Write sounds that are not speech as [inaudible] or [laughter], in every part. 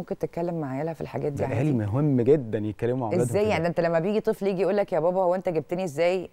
ممكن تتكلم مع عيالها في الحاجات دي الاهالي مهم جدا يتكلموا مع اولادهم ازاي يعني انت لما بيجي طفل يجي يقول لك يا بابا هو انت جبتني ازاي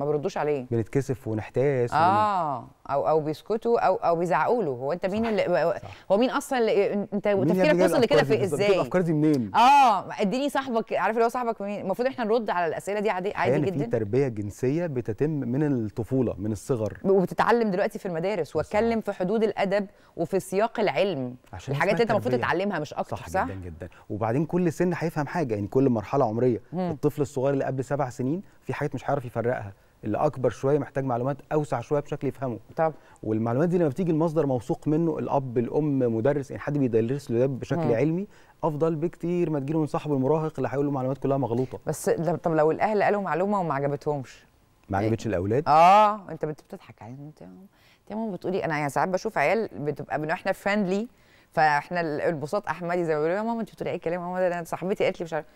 ما بيردوش عليه بنتكسف ونحتاس اه او او بيسكتوا او او بيزعقوا له هو انت مين صح. اللي صح. هو مين اصلا اللي انت تفكيرك وصل لكده في ازاي الافكار دي منين اه اديني صاحبك عارف اللي هو صاحبك مين المفروض احنا نرد على الاسئله دي عادي عادي يعني جدا في تربيه جنسيه بتتم من الطفوله من الصغر وبتتعلم دلوقتي في المدارس واتكلم في حدود الادب وفي سياق العلم عشان الحاجات اللي انت المفروض تتعلمها مش اكتر صح, صح؟ جدا جدا وبعدين كل سن هيفهم حاجه يعني كل مرحله عمريه الطفل الصغير اللي قبل سبع سنين في حاجات مش هيعرف يفرقها اللي اكبر شويه محتاج معلومات اوسع شويه بشكل يفهمه طب والمعلومات دي لما بتيجي المصدر موثوق منه الاب الام مدرس يعني حد بيدرس له ده بشكل مم. علمي افضل بكتير ما تجيله من صاحب المراهق اللي هيقول له معلومات كلها مغلوطه بس طب لو الاهل قالوا معلومه وما عجبتهمش ما إيه؟ عجبتش إيه؟ الاولاد اه انت بتضحك عليهم انت تمام يا ماما بتقولي انا يعني ساعات بشوف عيال بتبقى من احنا فريندلي فاحنا البساط احمدي زي ما بيقولوا يا ماما انت بتقولي اي كلام ماما ده انا صاحبتي قالت لي مش عارف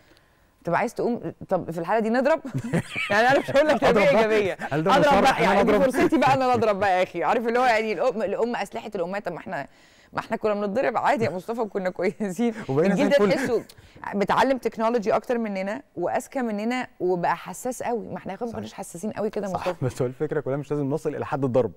تبقى عايز تقوم طب في الحاله دي نضرب [laughs] يعني انا مش هقول لك تربيه ايجابيه اضرب بقى يعني فرصتي بقى ان انا اضرب بقى يا اخي عارف اللي هو يعني الام الام اسلحه الامهات طب ما احنا ما احنا كنا بنتضرب عادي يا مصطفى وكنا كويسين [laughs] الجيل ده تحسه بتعلم تكنولوجي اكتر مننا واذكى مننا وبقى حساس قوي ما احنا ما كناش حساسين قوي كده مصطفى بس هو الفكره كلها مش لازم نصل الى حد الضرب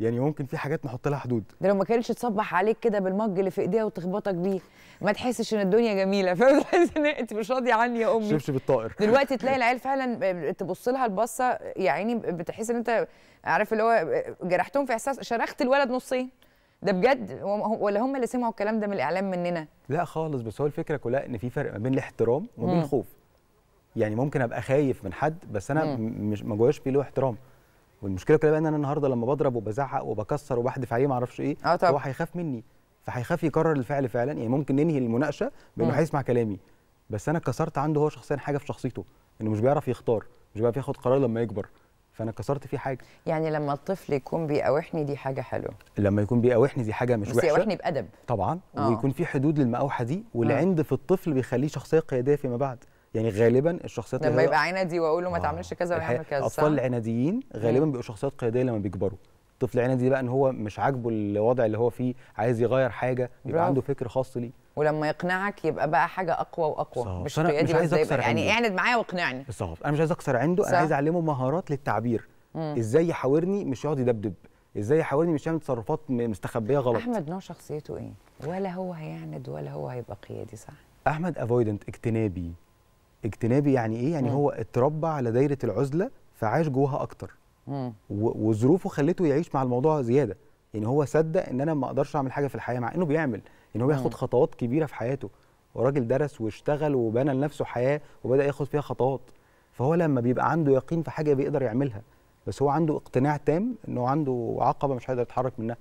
يعني ممكن في حاجات نحط لها حدود ده لو ما كانتش تصبح عليك كده بالمج اللي في ايديها وتخبطك بيه ما تحسش ان الدنيا جميله [laughs] فتحس ان انت مش راضي عني يا امي شبشب الطائر دلوقتي تلاقي [laughs] العيال فعلا تبص لها البصه يا عيني بتحس ان انت عارف اللي هو جرحتهم في احساس شرخت الولد نصين ده بجد ولا هم اللي سمعوا الكلام ده من الاعلام مننا لا خالص بس هو الفكره كلها ان في فرق ما بين الاحترام وما بين الخوف يعني ممكن ابقى خايف من حد بس انا مش ما جواش فيه له احترام والمشكله كلها بقى ان انا النهارده لما بضرب وبزعق وبكسر وبحدف عليه ما اعرفش ايه آه هو هيخاف مني فهيخاف يكرر الفعل فعلا يعني ممكن ننهي المناقشه بانه هيسمع كلامي بس انا كسرت عنده هو شخصيا حاجه في شخصيته انه مش بيعرف يختار مش بيعرف ياخد قرار لما يكبر فانا كسرت فيه حاجه يعني لما الطفل يكون بيقاوحني دي حاجه حلوه لما يكون بيقاوحني دي حاجه مش بس وحشه بس يقاوحني بادب طبعا أوه. ويكون في حدود للمقاوحه دي والعند آه. في الطفل بيخليه شخصيه قياديه فيما بعد يعني غالبا الشخصيات لما يبقى عنادي واقول له ما تعملش كذا ويعمل كذا الاطفال العناديين غالبا بيبقوا شخصيات قياديه لما بيكبروا الطفل عندي بقى ان هو مش عاجبه الوضع اللي هو فيه عايز يغير حاجه يبقى عنده فكر خاص ليه ولما يقنعك يبقى بقى حاجه اقوى واقوى صحب. مش مش عايز اكسر يعني اعند معايا واقنعني بالظبط انا مش عايز اكسر عنده صح. انا عايز اعلمه مهارات للتعبير مم. ازاي يحاورني مش يقعد يدبدب ازاي يحاورني مش يعمل تصرفات مستخبيه غلط احمد نوع شخصيته ايه ولا هو هيعند ولا هو هيبقى قيادي صح احمد افويدنت اجتنابي اجتنابي يعني ايه يعني مم. هو اتربى على دايره العزله فعاش جواها اكتر وظروفه خلته يعيش مع الموضوع زياده يعني هو صدق ان انا ما اقدرش اعمل حاجه في الحياه مع انه بيعمل ان يعني هو بياخد خطوات كبيره في حياته وراجل درس واشتغل وبنى لنفسه حياه وبدا ياخد فيها خطوات فهو لما بيبقى عنده يقين في حاجه بيقدر يعملها بس هو عنده اقتناع تام انه عنده عقبه مش هيقدر يتحرك منها